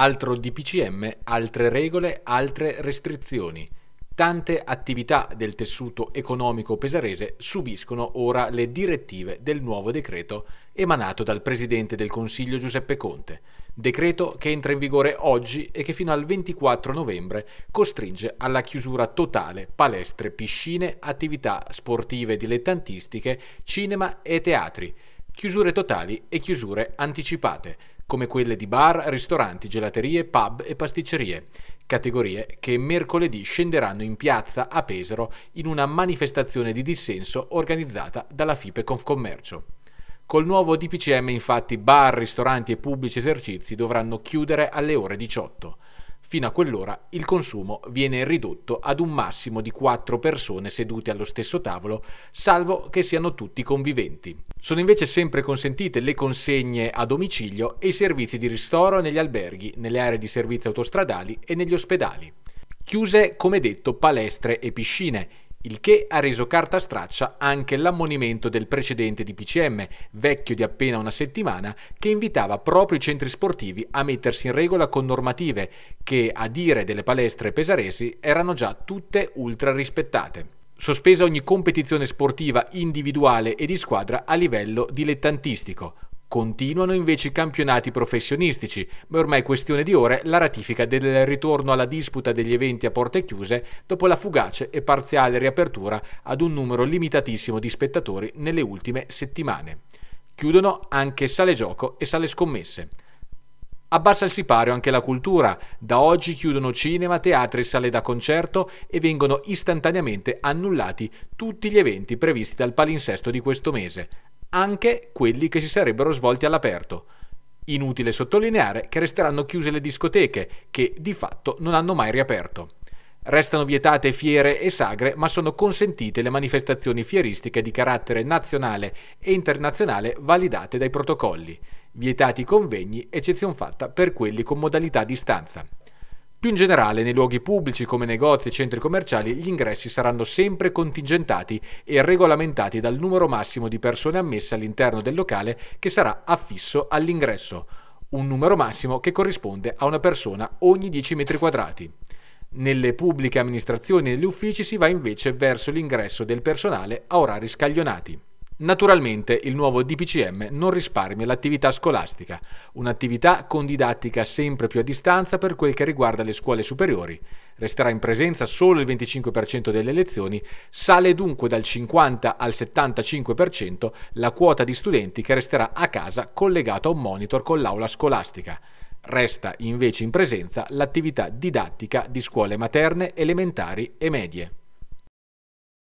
Altro DPCM, altre regole, altre restrizioni. Tante attività del tessuto economico pesarese subiscono ora le direttive del nuovo decreto emanato dal Presidente del Consiglio Giuseppe Conte, decreto che entra in vigore oggi e che fino al 24 novembre costringe alla chiusura totale palestre, piscine, attività sportive dilettantistiche, cinema e teatri, chiusure totali e chiusure anticipate come quelle di bar, ristoranti, gelaterie, pub e pasticcerie, categorie che mercoledì scenderanno in piazza a Pesaro in una manifestazione di dissenso organizzata dalla FIPE Confcommercio. Col nuovo DPCM infatti bar, ristoranti e pubblici esercizi dovranno chiudere alle ore 18. Fino a quell'ora il consumo viene ridotto ad un massimo di 4 persone sedute allo stesso tavolo, salvo che siano tutti conviventi. Sono invece sempre consentite le consegne a domicilio e i servizi di ristoro negli alberghi, nelle aree di servizio autostradali e negli ospedali. Chiuse, come detto, palestre e piscine il che ha reso carta straccia anche l'ammonimento del precedente DPCM, vecchio di appena una settimana, che invitava proprio i centri sportivi a mettersi in regola con normative che, a dire delle palestre pesaresi, erano già tutte ultra rispettate. Sospesa ogni competizione sportiva individuale e di squadra a livello dilettantistico, Continuano invece i campionati professionistici, ma è ormai questione di ore la ratifica del ritorno alla disputa degli eventi a porte chiuse dopo la fugace e parziale riapertura ad un numero limitatissimo di spettatori nelle ultime settimane. Chiudono anche sale gioco e sale scommesse. Abbassa il sipario anche la cultura. Da oggi chiudono cinema, teatri e sale da concerto e vengono istantaneamente annullati tutti gli eventi previsti dal palinsesto di questo mese anche quelli che si sarebbero svolti all'aperto. Inutile sottolineare che resteranno chiuse le discoteche, che di fatto non hanno mai riaperto. Restano vietate fiere e sagre, ma sono consentite le manifestazioni fieristiche di carattere nazionale e internazionale validate dai protocolli, vietati i convegni, eccezion fatta per quelli con modalità a distanza. Più in generale, nei luoghi pubblici come negozi e centri commerciali, gli ingressi saranno sempre contingentati e regolamentati dal numero massimo di persone ammesse all'interno del locale che sarà affisso all'ingresso, un numero massimo che corrisponde a una persona ogni 10 metri quadrati. Nelle pubbliche amministrazioni e negli uffici si va invece verso l'ingresso del personale a orari scaglionati. Naturalmente il nuovo DPCM non risparmia l'attività scolastica, un'attività con didattica sempre più a distanza per quel che riguarda le scuole superiori. Resterà in presenza solo il 25% delle lezioni, sale dunque dal 50 al 75% la quota di studenti che resterà a casa collegato a un monitor con l'aula scolastica. Resta invece in presenza l'attività didattica di scuole materne, elementari e medie.